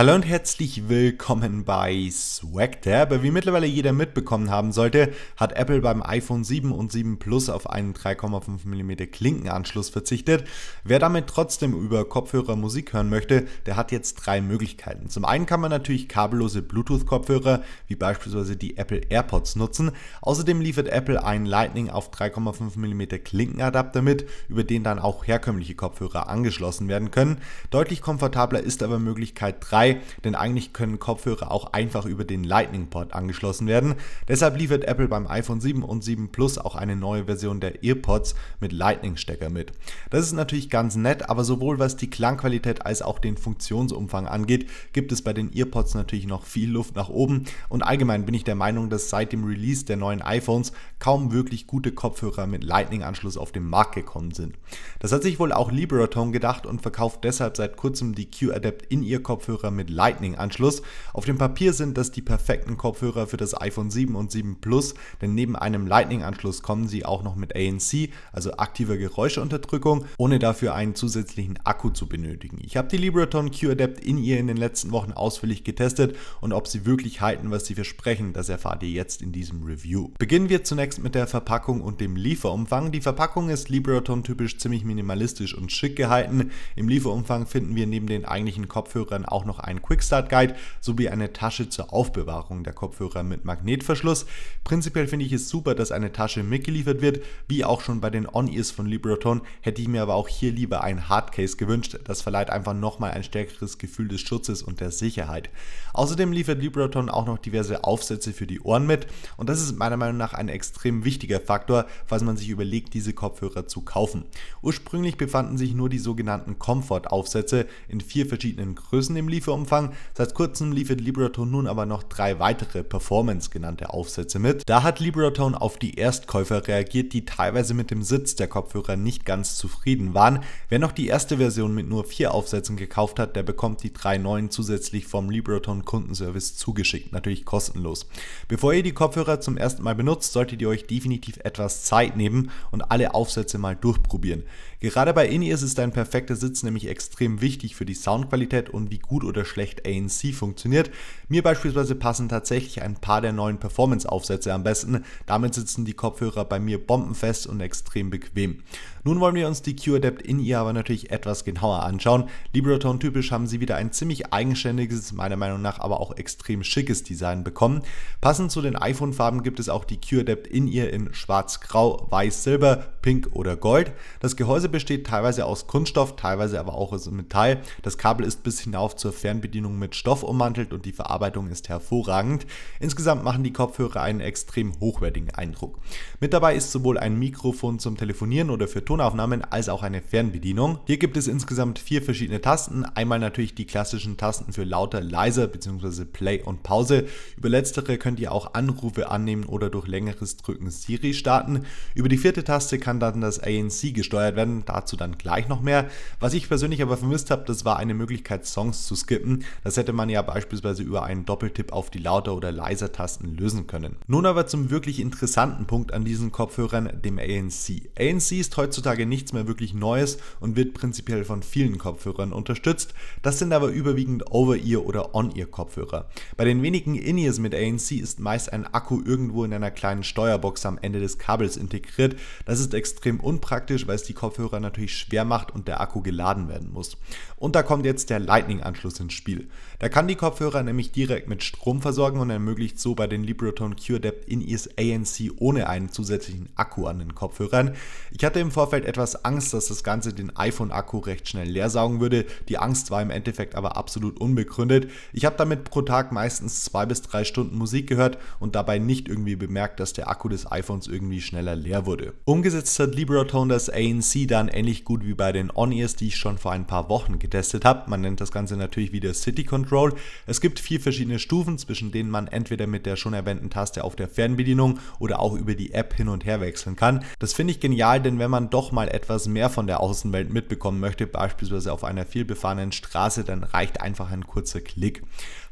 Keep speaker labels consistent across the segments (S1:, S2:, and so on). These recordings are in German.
S1: Hallo und herzlich willkommen bei SwagTab. Wie mittlerweile jeder mitbekommen haben sollte, hat Apple beim iPhone 7 und 7 Plus auf einen 3,5 mm Klinkenanschluss verzichtet. Wer damit trotzdem über Kopfhörer Musik hören möchte, der hat jetzt drei Möglichkeiten. Zum einen kann man natürlich kabellose Bluetooth-Kopfhörer wie beispielsweise die Apple AirPods nutzen. Außerdem liefert Apple einen Lightning auf 3,5 mm Klinkenadapter mit, über den dann auch herkömmliche Kopfhörer angeschlossen werden können. Deutlich komfortabler ist aber Möglichkeit 3 denn eigentlich können Kopfhörer auch einfach über den Lightning Port angeschlossen werden. Deshalb liefert Apple beim iPhone 7 und 7 Plus auch eine neue Version der EarPods mit Lightning-Stecker mit. Das ist natürlich ganz nett, aber sowohl was die Klangqualität als auch den Funktionsumfang angeht, gibt es bei den EarPods natürlich noch viel Luft nach oben und allgemein bin ich der Meinung, dass seit dem Release der neuen iPhones kaum wirklich gute Kopfhörer mit Lightning-Anschluss auf den Markt gekommen sind. Das hat sich wohl auch Liberatone gedacht und verkauft deshalb seit kurzem die Q-Adapt in ihr Kopfhörer Kopfhörer mit Lightning-Anschluss. Auf dem Papier sind das die perfekten Kopfhörer für das iPhone 7 und 7 Plus, denn neben einem Lightning-Anschluss kommen sie auch noch mit ANC, also aktiver Geräuschunterdrückung, ohne dafür einen zusätzlichen Akku zu benötigen. Ich habe die Libraton Q-Adapt in ihr in den letzten Wochen ausführlich getestet und ob sie wirklich halten, was sie versprechen, das erfahrt ihr jetzt in diesem Review. Beginnen wir zunächst mit der Verpackung und dem Lieferumfang. Die Verpackung ist Libraton typisch ziemlich minimalistisch und schick gehalten. Im Lieferumfang finden wir neben den eigentlichen Kopfhörern auch noch einen Quickstart-Guide sowie eine Tasche zur Aufbewahrung der Kopfhörer mit Magnetverschluss. Prinzipiell finde ich es super, dass eine Tasche mitgeliefert wird, wie auch schon bei den On-Ears von Libraton, hätte ich mir aber auch hier lieber ein Hardcase gewünscht, das verleiht einfach nochmal ein stärkeres Gefühl des Schutzes und der Sicherheit. Außerdem liefert Libraton auch noch diverse Aufsätze für die Ohren mit und das ist meiner Meinung nach ein extrem wichtiger Faktor, falls man sich überlegt, diese Kopfhörer zu kaufen. Ursprünglich befanden sich nur die sogenannten Comfort-Aufsätze in vier verschiedenen Größen im Lieferung umfang Seit kurzem liefert Libratone nun aber noch drei weitere Performance genannte Aufsätze mit. Da hat Libratone auf die Erstkäufer reagiert, die teilweise mit dem Sitz der Kopfhörer nicht ganz zufrieden waren. Wer noch die erste Version mit nur vier Aufsätzen gekauft hat, der bekommt die drei neuen zusätzlich vom Libratone Kundenservice zugeschickt, natürlich kostenlos. Bevor ihr die Kopfhörer zum ersten Mal benutzt, solltet ihr euch definitiv etwas Zeit nehmen und alle Aufsätze mal durchprobieren. Gerade bei In-Ears ist ein perfekter Sitz nämlich extrem wichtig für die Soundqualität und wie gut oder oder schlecht ANC funktioniert. Mir beispielsweise passen tatsächlich ein paar der neuen Performance-Aufsätze am besten. Damit sitzen die Kopfhörer bei mir bombenfest und extrem bequem. Nun wollen wir uns die Q-Adapt in ihr aber natürlich etwas genauer anschauen. Librotone typisch haben sie wieder ein ziemlich eigenständiges, meiner Meinung nach aber auch extrem schickes Design bekommen. Passend zu den iPhone-Farben gibt es auch die Q-Adapt in ihr in schwarz-grau, weiß-silber, pink oder gold. Das Gehäuse besteht teilweise aus Kunststoff, teilweise aber auch aus Metall. Das Kabel ist bis hinauf zur Fernbedienung Fernbedienung mit Stoff ummantelt und die Verarbeitung ist hervorragend. Insgesamt machen die Kopfhörer einen extrem hochwertigen Eindruck. Mit dabei ist sowohl ein Mikrofon zum Telefonieren oder für Tonaufnahmen als auch eine Fernbedienung. Hier gibt es insgesamt vier verschiedene Tasten. Einmal natürlich die klassischen Tasten für lauter, leiser bzw. Play und Pause. Über letztere könnt ihr auch Anrufe annehmen oder durch längeres Drücken Siri starten. Über die vierte Taste kann dann das ANC gesteuert werden, dazu dann gleich noch mehr. Was ich persönlich aber vermisst habe, das war eine Möglichkeit Songs zu skippen tippen. Das hätte man ja beispielsweise über einen Doppeltipp auf die Lauter- oder Leiser-Tasten lösen können. Nun aber zum wirklich interessanten Punkt an diesen Kopfhörern, dem ANC. ANC ist heutzutage nichts mehr wirklich Neues und wird prinzipiell von vielen Kopfhörern unterstützt. Das sind aber überwiegend Over-Ear- oder On-Ear-Kopfhörer. Bei den wenigen In-Ears mit ANC ist meist ein Akku irgendwo in einer kleinen Steuerbox am Ende des Kabels integriert. Das ist extrem unpraktisch, weil es die Kopfhörer natürlich schwer macht und der Akku geladen werden muss. Und da kommt jetzt der Lightning-Anschluss ins ins Spiel. Da kann die Kopfhörer nämlich direkt mit Strom versorgen und ermöglicht so bei den Librotone Q-Adapt In-Ears ANC ohne einen zusätzlichen Akku an den Kopfhörern. Ich hatte im Vorfeld etwas Angst, dass das Ganze den iPhone-Akku recht schnell leersaugen würde. Die Angst war im Endeffekt aber absolut unbegründet. Ich habe damit pro Tag meistens zwei bis drei Stunden Musik gehört und dabei nicht irgendwie bemerkt, dass der Akku des iPhones irgendwie schneller leer wurde. Umgesetzt hat Librotone das ANC dann ähnlich gut wie bei den On-Ears, die ich schon vor ein paar Wochen getestet habe. Man nennt das Ganze natürlich wie wie der City Control. Es gibt vier verschiedene Stufen, zwischen denen man entweder mit der schon erwähnten Taste auf der Fernbedienung oder auch über die App hin und her wechseln kann. Das finde ich genial, denn wenn man doch mal etwas mehr von der Außenwelt mitbekommen möchte, beispielsweise auf einer vielbefahrenen Straße, dann reicht einfach ein kurzer Klick.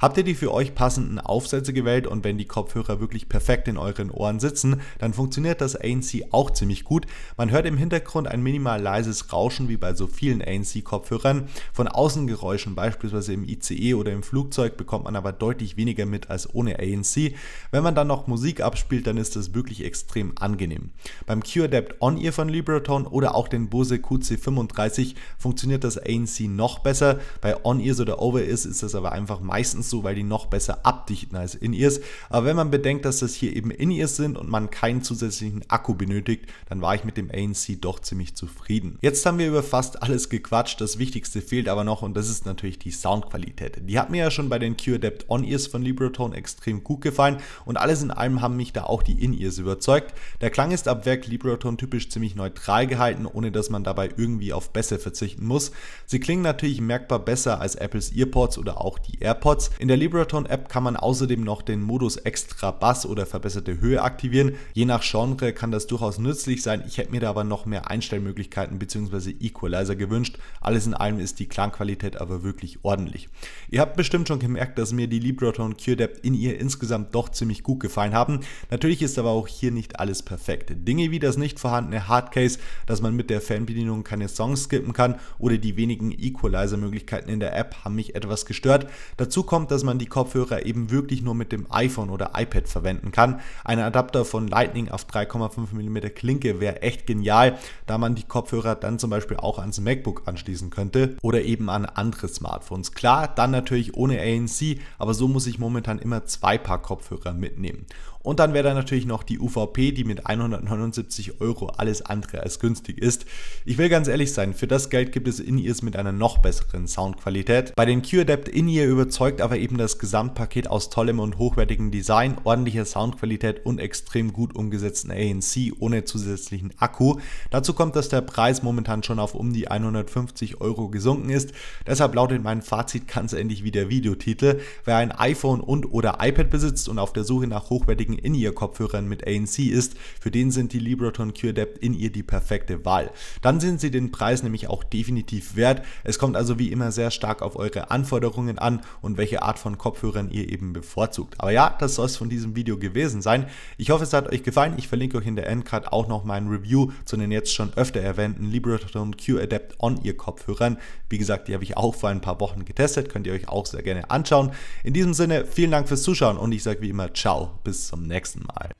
S1: Habt ihr die für euch passenden Aufsätze gewählt und wenn die Kopfhörer wirklich perfekt in euren Ohren sitzen, dann funktioniert das ANC auch ziemlich gut. Man hört im Hintergrund ein minimal leises Rauschen wie bei so vielen ANC-Kopfhörern. Von Außengeräuschen beispielsweise beispielsweise im ICE oder im Flugzeug bekommt man aber deutlich weniger mit als ohne ANC. Wenn man dann noch Musik abspielt, dann ist das wirklich extrem angenehm. Beim Q-Adapt On-Ear von Librotone oder auch den Bose QC35 funktioniert das ANC noch besser. Bei On-Ears oder Over-Ears ist das aber einfach meistens so, weil die noch besser abdichten als In-Ears. Aber wenn man bedenkt, dass das hier eben In-Ears sind und man keinen zusätzlichen Akku benötigt, dann war ich mit dem ANC doch ziemlich zufrieden. Jetzt haben wir über fast alles gequatscht, das Wichtigste fehlt aber noch und das ist natürlich die Sound Soundqualität. Die hat mir ja schon bei den Q-Adapt On-Ears von Librotone extrem gut gefallen und alles in allem haben mich da auch die In-Ears überzeugt. Der Klang ist ab Werk Librotone typisch ziemlich neutral gehalten, ohne dass man dabei irgendwie auf Bässe verzichten muss. Sie klingen natürlich merkbar besser als Apples Earpods oder auch die AirPods. In der Librotone App kann man außerdem noch den Modus Extra Bass oder verbesserte Höhe aktivieren. Je nach Genre kann das durchaus nützlich sein. Ich hätte mir da aber noch mehr Einstellmöglichkeiten bzw. Equalizer gewünscht. Alles in allem ist die Klangqualität aber wirklich ordentlich peinlich. Ihr habt bestimmt schon gemerkt, dass mir die Librotter und CureDepth in ihr insgesamt doch ziemlich gut gefallen haben. Natürlich ist aber auch hier nicht alles perfekt. Dinge wie das nicht vorhandene Hardcase, dass man mit der Fernbedienung keine Songs skippen kann oder die wenigen Equalizer-Möglichkeiten in der App haben mich etwas gestört. Dazu kommt, dass man die Kopfhörer eben wirklich nur mit dem iPhone oder iPad verwenden kann. Ein Adapter von Lightning auf 3,5 mm Klinke wäre echt genial, da man die Kopfhörer dann zum Beispiel auch ans MacBook anschließen könnte oder eben an andere Smartphones. Klar, dann natürlich ohne ANC, aber so muss ich momentan immer zwei Paar Kopfhörer mitnehmen. Und dann wäre da natürlich noch die UVP, die mit 179 Euro alles andere als günstig ist. Ich will ganz ehrlich sein, für das Geld gibt es In-Ears mit einer noch besseren Soundqualität. Bei den Q-Adapt In-Ear überzeugt aber eben das Gesamtpaket aus tollem und hochwertigem Design, ordentlicher Soundqualität und extrem gut umgesetzten ANC ohne zusätzlichen Akku. Dazu kommt, dass der Preis momentan schon auf um die 150 Euro gesunken ist. Deshalb lautet mein Fazit, Fazit ganz ähnlich wie der Videotitel. Wer ein iPhone und oder iPad besitzt und auf der Suche nach hochwertigen In-Ear-Kopfhörern mit ANC ist, für den sind die Libraton QAdapt In-Ear die perfekte Wahl. Dann sind sie den Preis nämlich auch definitiv wert. Es kommt also wie immer sehr stark auf eure Anforderungen an und welche Art von Kopfhörern ihr eben bevorzugt. Aber ja, das soll es von diesem Video gewesen sein. Ich hoffe, es hat euch gefallen. Ich verlinke euch in der Endcard auch noch mein Review zu den jetzt schon öfter erwähnten Libraton QAdapt on On-Ear-Kopfhörern. Wie gesagt, die habe ich auch vor ein paar Wochen getestet getestet. Könnt ihr euch auch sehr gerne anschauen. In diesem Sinne, vielen Dank fürs Zuschauen und ich sage wie immer, ciao, bis zum nächsten Mal.